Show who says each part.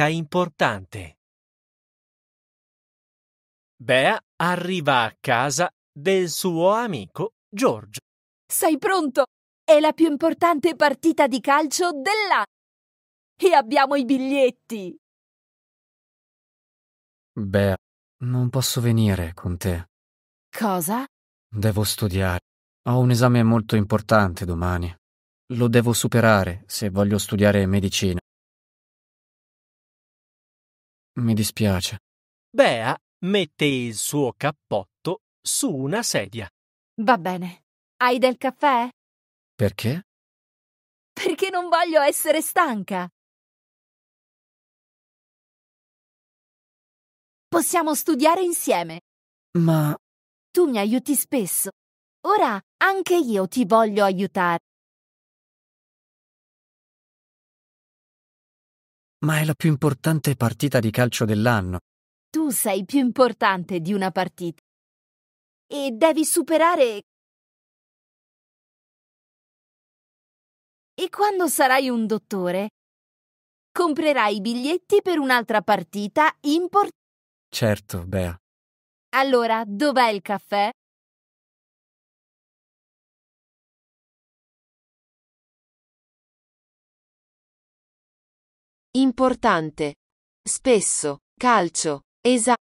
Speaker 1: vendita importante. Bea arriva a casa del suo amico Giorgio. Sei pronto? È la più importante partita di calcio dell'anno. E abbiamo i biglietti. Bea, non posso venire con te. Cosa? Devo studiare. Ho un esame molto importante domani. Lo devo superare se voglio studiare medicina. Mi dispiace. Bea mette il suo cappotto su una sedia. Va bene. Hai del caffè? Perché? Perché non voglio essere stanca. Possiamo studiare insieme. Ma... Tu mi aiuti spesso. Ora anche io ti voglio aiutare. ma è la più importante partita di calcio dell'anno. Tu sei più importante di una partita. E devi superare... E quando sarai un dottore, comprerai i biglietti per un'altra partita importante. Certo, Bea. Allora, dov'è il caffè? Importante. Spesso, calcio, esa,